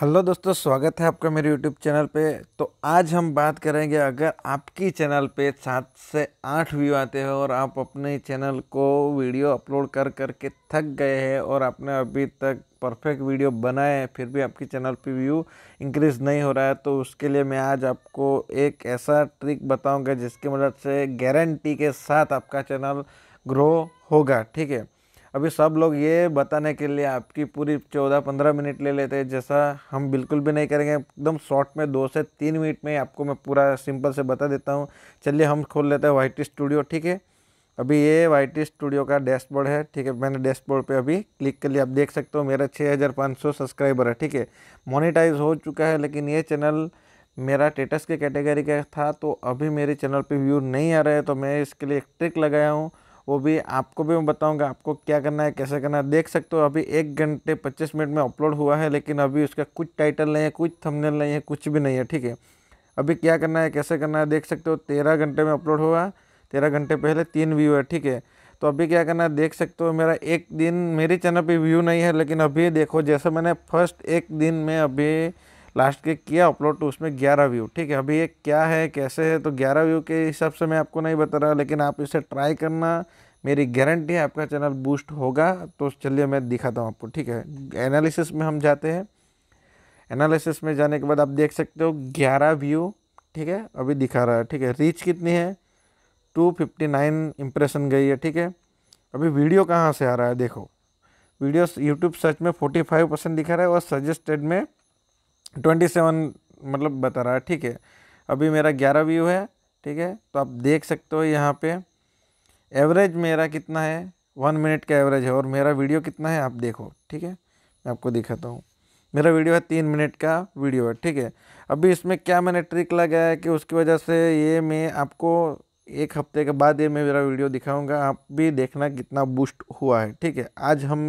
hello दोस्तों स्वागत है आपका मेरे यूट्यूब चैनल पे तो आज हम बात करेंगे अगर आपकी चैनल पे सात से आठ व्यू आते हैं और आप अपने चैनल को वीडियो अपलोड कर कर के थक गए हैं और आपने अभी तक परफेक्ट वीडियो बनाए हैं फिर भी आपकी चैनल पे व्यू इंक्रीज़ नहीं हो रहा है तो उसके लिए मैं आज आपको एक ऐसा ट्रिक बताऊँगा जिसकी मदद से गारंटी के साथ आपका चैनल ग्रो होगा ठीक है अभी सब लोग ये बताने के लिए आपकी पूरी चौदह पंद्रह मिनट ले लेते हैं जैसा हम बिल्कुल भी नहीं करेंगे एकदम शॉर्ट में दो से तीन मिनट में आपको मैं पूरा सिंपल से बता देता हूँ चलिए हम खोल लेते हैं वाई स्टूडियो ठीक है अभी ये वाई स्टूडियो का डैशबोर्ड है ठीक है मैंने डैशबोर्ड पे अभी क्लिक कर लिया आप देख सकते हो मेरा 6500 सब्सक्राइबर है ठीक है मोनेटाइज हो चुका है लेकिन ये चैनल मेरा टेटस के कैटेगरी का था तो अभी मेरे चैनल पे व्यू नहीं आ रहे हैं तो मैं इसके लिए एक ट्रिक लगाया हूँ वो भी आपको भी मैं बताऊंगा आपको क्या करना है कैसे करना है देख सकते हो अभी एक घंटे पच्चीस मिनट में अपलोड हुआ है लेकिन अभी उसका कुछ टाइटल नहीं है कुछ थंबनेल नहीं है कुछ भी नहीं है ठीक है अभी क्या करना है कैसे करना है देख सकते हो तेरह घंटे में अपलोड हुआ तेरह घंटे पहले तीन व्यू है ठीक है तो अभी क्या करना है देख सकते हो मेरा एक दिन मेरे चैनल पर व्यू नहीं है लेकिन अभी देखो जैसे मैंने फर्स्ट एक दिन में अभी लास्ट के किया अपलोड तो उसमें ग्यारह व्यू ठीक है अभी ये क्या है कैसे है तो ग्यारह व्यू के हिसाब से मैं आपको नहीं बता रहा लेकिन आप इसे ट्राई करना मेरी गारंटी है आपका चैनल बूस्ट होगा तो चलिए मैं दिखाता हूँ आपको ठीक है एनालिसिस में हम जाते हैं एनालिसिस में जाने के बाद आप देख सकते हो ग्यारह व्यू ठीक है अभी दिखा रहा है ठीक है रीच कितनी है टू फिफ्टी नाइन इम्प्रेशन गई है ठीक है अभी वीडियो कहाँ से आ रहा है देखो वीडियो यूट्यूब सर्च में फोर्टी फाइव परसेंट दिखा रहा है और सजेस्टेड में ट्वेंटी सेवन मतलब बता रहा है ठीक है अभी मेरा ग्यारह व्यू है ठीक है तो आप देख सकते हो यहाँ पे एवरेज मेरा कितना है वन मिनट का एवरेज है और मेरा वीडियो कितना है आप देखो ठीक है मैं आपको दिखाता हूँ मेरा वीडियो है तीन मिनट का वीडियो है ठीक है अभी इसमें क्या मैंने ट्रिक लगाया कि उसकी वजह से ये मैं आपको एक हफ्ते के बाद ये मैं मेरा वीडियो दिखाऊंगा आप भी देखना कितना बूस्ट हुआ है ठीक है आज हम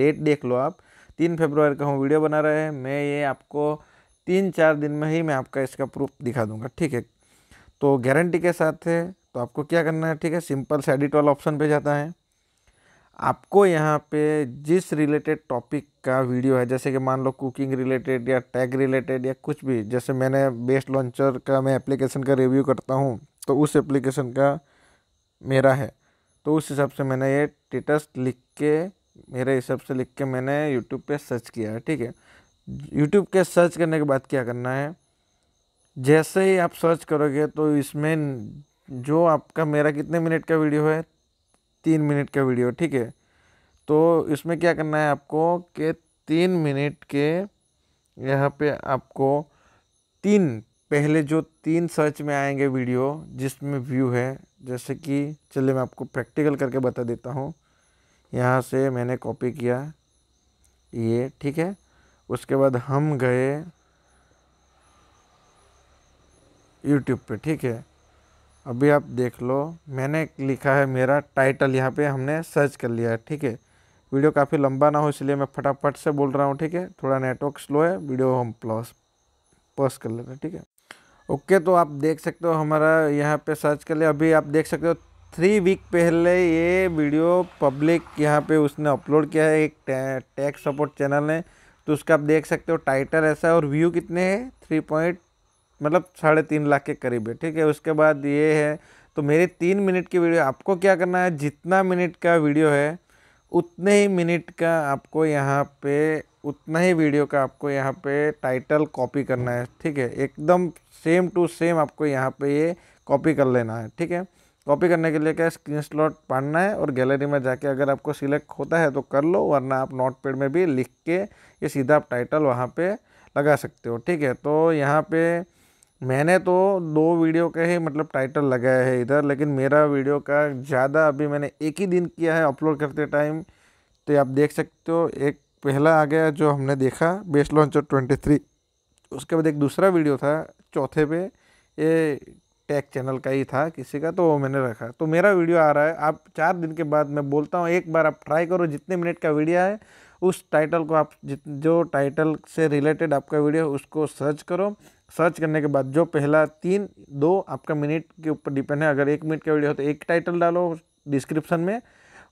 डेट देख लो आप तीन फेब्रुआर का हम वीडियो बना रहे हैं मैं ये आपको तीन चार दिन में ही मैं आपका इसका प्रूफ दिखा दूंगा ठीक है तो गारंटी के साथ है तो आपको क्या करना है ठीक है सिंपल से एडिट वाला ऑप्शन पे जाता है आपको यहाँ पे जिस रिलेटेड टॉपिक का वीडियो है जैसे कि मान लो कुकिंग रिलेटेड या टैग रिलेटेड या कुछ भी जैसे मैंने बेस्ट लॉन्चर का मैं एप्लीकेशन का रिव्यू करता हूँ तो उस एप्लीकेशन का मेरा है तो उस हिसाब से मैंने ये टेटस लिख के मेरे हिसाब से लिख के मैंने यूट्यूब पे सर्च किया है ठीक है यूट्यूब के सर्च करने के बाद क्या करना है जैसे ही आप सर्च करोगे तो इसमें जो आपका मेरा कितने मिनट का वीडियो है तीन मिनट का वीडियो ठीक है तो इसमें क्या करना है आपको कि तीन मिनट के यहाँ पे आपको तीन पहले जो तीन सर्च में आएंगे वीडियो जिसमें व्यू है जैसे कि चलिए मैं आपको प्रैक्टिकल करके बता देता हूँ यहाँ से मैंने कॉपी किया ये ठीक है उसके बाद हम गए यूट्यूब पे ठीक है अभी आप देख लो मैंने लिखा है मेरा टाइटल यहाँ पे हमने सर्च कर लिया है ठीक है वीडियो काफ़ी लंबा ना हो इसलिए मैं फटाफट से बोल रहा हूँ ठीक है थोड़ा नेटवर्क स्लो है वीडियो हम प्लस पॉज कर लेते हैं ठीक है ओके तो आप देख सकते हो हमारा यहाँ पे सर्च कर लिया अभी आप देख सकते हो थ्री वीक पहले ये वीडियो पब्लिक यहाँ पे उसने अपलोड किया है एक टैग सपोर्ट चैनल ने तो उसका आप देख सकते हो टाइटल ऐसा है और व्यू कितने हैं थ्री पॉइंट मतलब साढ़े तीन लाख के करीब है ठीक है उसके बाद ये है तो मेरी तीन मिनट की वीडियो आपको क्या करना है जितना मिनट का वीडियो है उतने ही मिनट का आपको यहाँ पे उतना ही वीडियो का आपको यहाँ पे टाइटल कॉपी करना है ठीक है एकदम सेम टू सेम आपको यहाँ पे ये कॉपी कर लेना है ठीक है कॉपी करने के लिए क्या स्क्रीन स्लॉट पढ़ना है और गैलरी में जाके अगर आपको सिलेक्ट होता है तो कर लो वरना आप नोट पेड में भी लिख के ये सीधा आप टाइटल वहाँ पे लगा सकते हो ठीक है तो यहाँ पे मैंने तो दो वीडियो के ही मतलब टाइटल लगाया है इधर लेकिन मेरा वीडियो का ज़्यादा अभी मैंने एक ही दिन किया है अपलोड करते टाइम तो आप देख सकते हो एक पहला आ गया जो हमने देखा बेस्ट लॉन्चर ट्वेंटी थ्री उसके बाद एक दूसरा वीडियो था चौथे पे ये टेक चैनल का ही था किसी का तो वो मैंने रखा तो मेरा वीडियो आ रहा है आप चार दिन के बाद मैं बोलता हूँ एक बार आप ट्राई करो जितने मिनट का वीडियो है उस टाइटल को आप जित जो टाइटल से रिलेटेड आपका वीडियो है उसको सर्च करो सर्च करने के बाद जो पहला तीन दो आपका मिनट के ऊपर डिपेंड है अगर एक मिनट का वीडियो हो तो एक टाइटल डालो डिस्क्रिप्शन में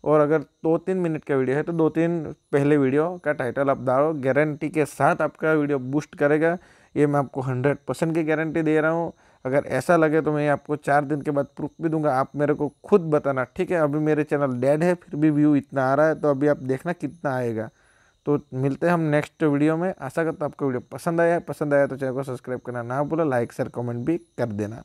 और अगर दो तीन मिनट का वीडियो है तो दो तीन पहले वीडियो का टाइटल आप डालो गारंटी के साथ आपका वीडियो बूस्ट करेगा ये मैं आपको हंड्रेड परसेंट की गारंटी दे रहा हूँ अगर ऐसा लगे तो मैं आपको चार दिन के बाद प्रूफ भी दूंगा आप मेरे को खुद बताना ठीक है अभी मेरे चैनल डेड है फिर भी व्यू इतना आ रहा है तो अभी आप देखना कितना आएगा तो मिलते हैं हम नेक्स्ट वीडियो में आशा करता हूँ आपको वीडियो पसंद आया पसंद आया तो चैनल को सब्सक्राइब करना ना भूलो लाइक शेयर कमेंट भी कर देना